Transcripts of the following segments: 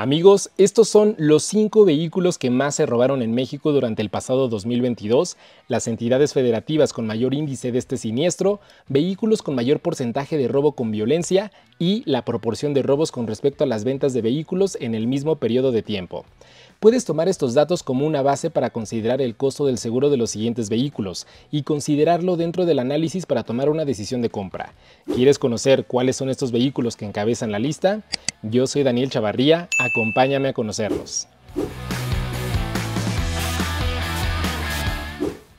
Amigos, estos son los cinco vehículos que más se robaron en México durante el pasado 2022, las entidades federativas con mayor índice de este siniestro, vehículos con mayor porcentaje de robo con violencia y la proporción de robos con respecto a las ventas de vehículos en el mismo periodo de tiempo. Puedes tomar estos datos como una base para considerar el costo del seguro de los siguientes vehículos y considerarlo dentro del análisis para tomar una decisión de compra. ¿Quieres conocer cuáles son estos vehículos que encabezan la lista? Yo soy Daniel Chavarría, acompáñame a conocerlos.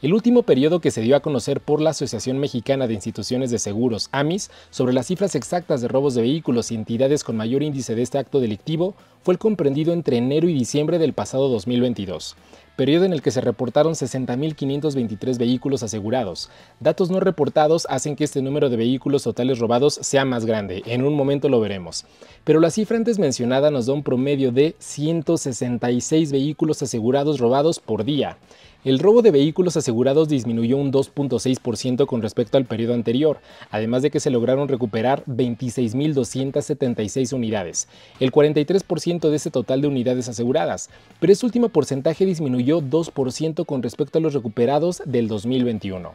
El último periodo que se dio a conocer por la Asociación Mexicana de Instituciones de Seguros, AMIS, sobre las cifras exactas de robos de vehículos y entidades con mayor índice de este acto delictivo fue el comprendido entre enero y diciembre del pasado 2022, periodo en el que se reportaron 60.523 vehículos asegurados. Datos no reportados hacen que este número de vehículos totales robados sea más grande, en un momento lo veremos. Pero la cifra antes mencionada nos da un promedio de 166 vehículos asegurados robados por día. El robo de vehículos asegurados disminuyó un 2.6% con respecto al periodo anterior, además de que se lograron recuperar 26.276 unidades, el 43% de ese total de unidades aseguradas, pero ese último porcentaje disminuyó 2% con respecto a los recuperados del 2021.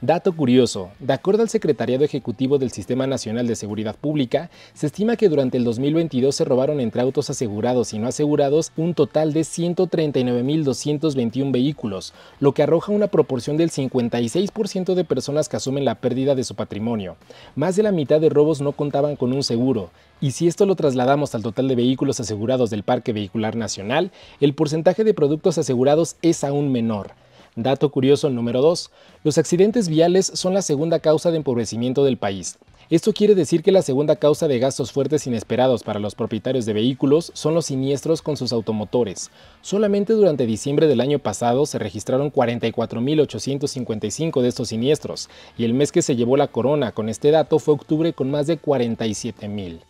Dato curioso, de acuerdo al Secretariado Ejecutivo del Sistema Nacional de Seguridad Pública, se estima que durante el 2022 se robaron entre autos asegurados y no asegurados un total de 139.221 vehículos, lo que arroja una proporción del 56% de personas que asumen la pérdida de su patrimonio. Más de la mitad de robos no contaban con un seguro, y si esto lo trasladamos al total de vehículos asegurados del Parque Vehicular Nacional, el porcentaje de productos asegurados es aún menor Dato curioso número 2. Los accidentes viales son la segunda causa de empobrecimiento del país. Esto quiere decir que la segunda causa de gastos fuertes inesperados para los propietarios de vehículos son los siniestros con sus automotores. Solamente durante diciembre del año pasado se registraron 44.855 de estos siniestros, y el mes que se llevó la corona con este dato fue octubre con más de 47.000.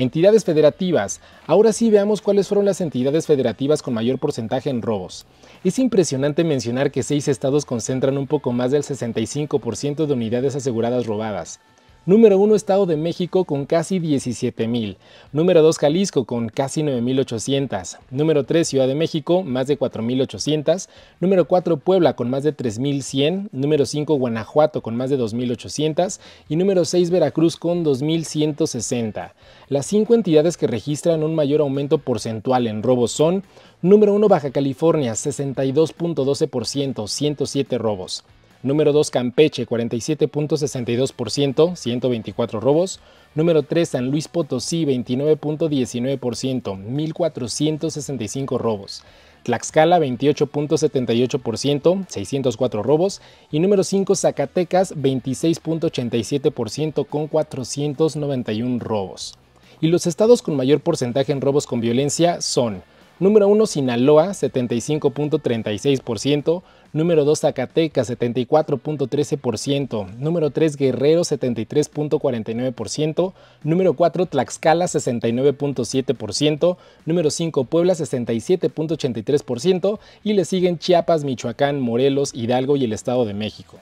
Entidades federativas. Ahora sí veamos cuáles fueron las entidades federativas con mayor porcentaje en robos. Es impresionante mencionar que seis estados concentran un poco más del 65% de unidades aseguradas robadas. Número 1 Estado de México con casi 17.000. Número 2 Jalisco con casi 9.800. Número 3 Ciudad de México más de 4.800. Número 4 Puebla con más de 3.100. Número 5 Guanajuato con más de 2.800. Y número 6 Veracruz con 2.160. Las 5 entidades que registran un mayor aumento porcentual en robos son Número 1 Baja California 62.12%, 107 robos. Número 2 Campeche, 47.62%, 124 robos. Número 3 San Luis Potosí, 29.19%, 1.465 robos. Tlaxcala 28.78%, 604 robos. Y número 5 Zacatecas 26.87% con 491 robos. Y los estados con mayor porcentaje en robos con violencia son Número 1 Sinaloa 75.36%, número 2 Zacatecas 74.13%, número 3 Guerrero 73.49%, número 4 Tlaxcala 69.7%, número 5 Puebla 67.83% y le siguen Chiapas, Michoacán, Morelos, Hidalgo y el Estado de México.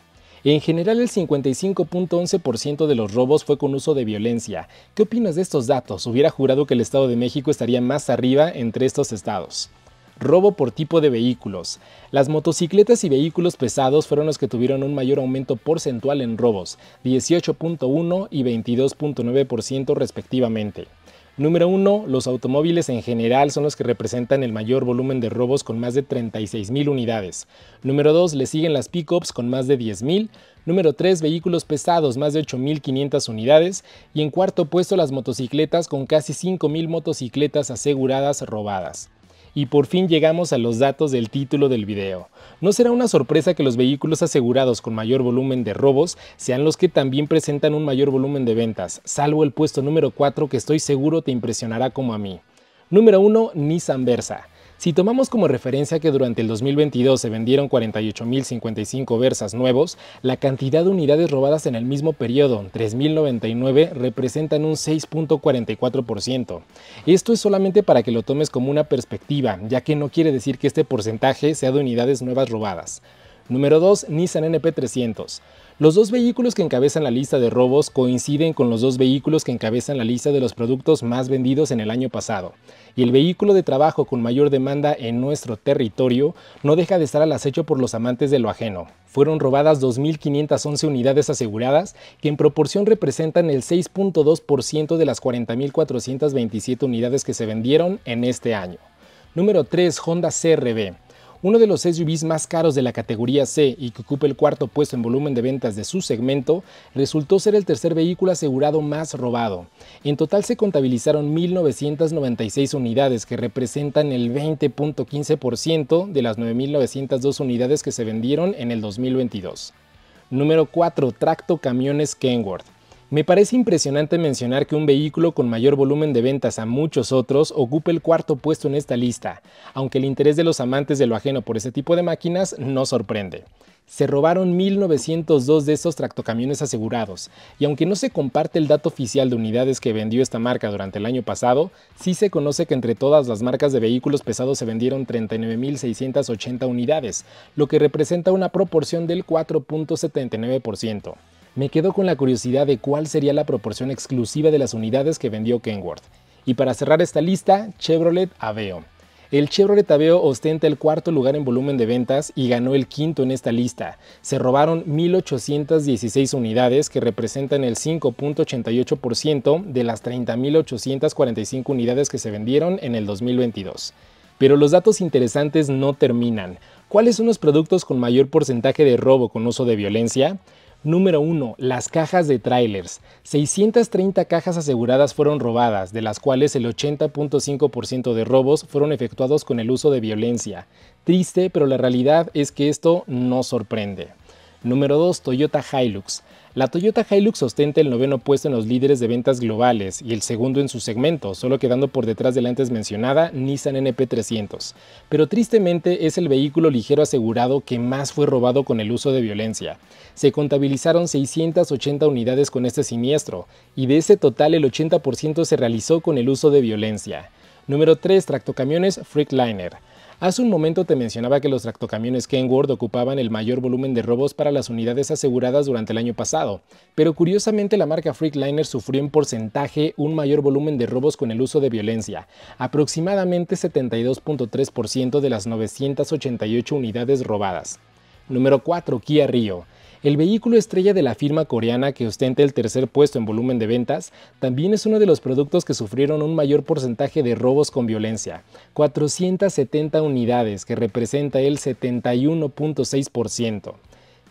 En general, el 55.11% de los robos fue con uso de violencia. ¿Qué opinas de estos datos? Hubiera jurado que el Estado de México estaría más arriba entre estos estados. Robo por tipo de vehículos. Las motocicletas y vehículos pesados fueron los que tuvieron un mayor aumento porcentual en robos, 18.1 y 22.9% respectivamente. Número uno, los automóviles en general son los que representan el mayor volumen de robos con más de 36.000 unidades. Número 2, le siguen las pickups con más de 10.000. Número 3, vehículos pesados, más de 8.500 unidades. Y en cuarto puesto, las motocicletas con casi 5.000 motocicletas aseguradas robadas y por fin llegamos a los datos del título del video. No será una sorpresa que los vehículos asegurados con mayor volumen de robos sean los que también presentan un mayor volumen de ventas, salvo el puesto número 4 que estoy seguro te impresionará como a mí. Número 1. Nissan Versa. Si tomamos como referencia que durante el 2022 se vendieron 48.055 Versas nuevos, la cantidad de unidades robadas en el mismo periodo, 3.099, representan un 6.44%. Esto es solamente para que lo tomes como una perspectiva, ya que no quiere decir que este porcentaje sea de unidades nuevas robadas. Número 2, Nissan NP300. Los dos vehículos que encabezan la lista de robos coinciden con los dos vehículos que encabezan la lista de los productos más vendidos en el año pasado, y el vehículo de trabajo con mayor demanda en nuestro territorio no deja de estar al acecho por los amantes de lo ajeno. Fueron robadas 2.511 unidades aseguradas, que en proporción representan el 6.2% de las 40.427 unidades que se vendieron en este año. Número 3. Honda CRB uno de los SUVs más caros de la categoría C y que ocupa el cuarto puesto en volumen de ventas de su segmento, resultó ser el tercer vehículo asegurado más robado. En total se contabilizaron 1.996 unidades que representan el 20.15% de las 9.902 unidades que se vendieron en el 2022. Número 4. Tracto Camiones Kenworth. Me parece impresionante mencionar que un vehículo con mayor volumen de ventas a muchos otros ocupa el cuarto puesto en esta lista, aunque el interés de los amantes de lo ajeno por ese tipo de máquinas no sorprende. Se robaron 1.902 de estos tractocamiones asegurados, y aunque no se comparte el dato oficial de unidades que vendió esta marca durante el año pasado, sí se conoce que entre todas las marcas de vehículos pesados se vendieron 39.680 unidades, lo que representa una proporción del 4.79% me quedo con la curiosidad de cuál sería la proporción exclusiva de las unidades que vendió Kenworth. Y para cerrar esta lista, Chevrolet Aveo. El Chevrolet Aveo ostenta el cuarto lugar en volumen de ventas y ganó el quinto en esta lista. Se robaron 1.816 unidades que representan el 5.88% de las 30.845 unidades que se vendieron en el 2022. Pero los datos interesantes no terminan. ¿Cuáles son los productos con mayor porcentaje de robo con uso de violencia? Número 1. Las cajas de trailers. 630 cajas aseguradas fueron robadas, de las cuales el 80.5% de robos fueron efectuados con el uso de violencia. Triste, pero la realidad es que esto no sorprende. Número 2. Toyota Hilux. La Toyota Hilux ostenta el noveno puesto en los líderes de ventas globales y el segundo en su segmento, solo quedando por detrás de la antes mencionada Nissan NP300. Pero tristemente es el vehículo ligero asegurado que más fue robado con el uso de violencia. Se contabilizaron 680 unidades con este siniestro, y de ese total el 80% se realizó con el uso de violencia. Número 3. Tractocamiones Freakliner. Hace un momento te mencionaba que los tractocamiones Kenworth ocupaban el mayor volumen de robos para las unidades aseguradas durante el año pasado, pero curiosamente la marca Freakliner sufrió en porcentaje un mayor volumen de robos con el uso de violencia, aproximadamente 72.3% de las 988 unidades robadas. Número 4. Kia Río. El vehículo estrella de la firma coreana que ostenta el tercer puesto en volumen de ventas también es uno de los productos que sufrieron un mayor porcentaje de robos con violencia, 470 unidades que representa el 71.6%.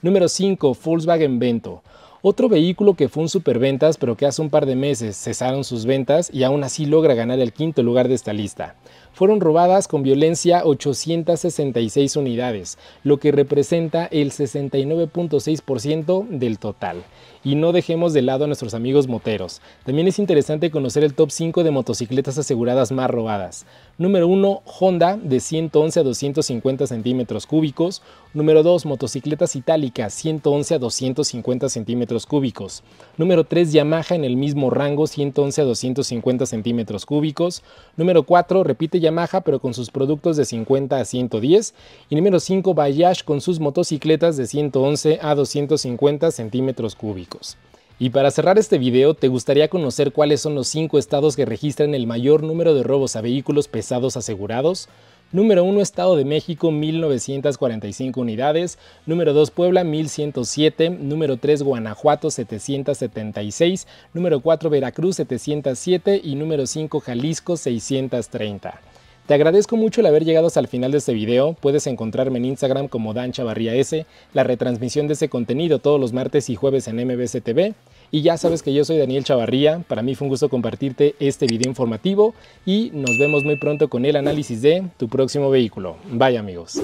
Número 5. Volkswagen Vento otro vehículo que fue un superventas pero que hace un par de meses cesaron sus ventas y aún así logra ganar el quinto lugar de esta lista. Fueron robadas con violencia 866 unidades, lo que representa el 69.6% del total. Y no dejemos de lado a nuestros amigos moteros. También es interesante conocer el top 5 de motocicletas aseguradas más robadas. Número 1, Honda de 111 a 250 centímetros cúbicos. Número 2, motocicletas itálicas 111 a 250 centímetros cúbicos. Número 3, Yamaha en el mismo rango, 111 a 250 centímetros cúbicos. Número 4, repite Yamaha, pero con sus productos de 50 a 110. Y número 5, Bayash con sus motocicletas de 111 a 250 centímetros cúbicos. Y para cerrar este video, te gustaría conocer cuáles son los 5 estados que registran el mayor número de robos a vehículos pesados asegurados? Número 1 Estado de México 1945 unidades, número 2 Puebla 1107, número 3 Guanajuato 776, número 4 Veracruz 707 y número 5 Jalisco 630. Te agradezco mucho el haber llegado hasta el final de este video, puedes encontrarme en Instagram como Dancha Chavarría S, la retransmisión de ese contenido todos los martes y jueves en MBC TV. Y ya sabes que yo soy Daniel Chavarría, para mí fue un gusto compartirte este video informativo y nos vemos muy pronto con el análisis de tu próximo vehículo. Bye amigos.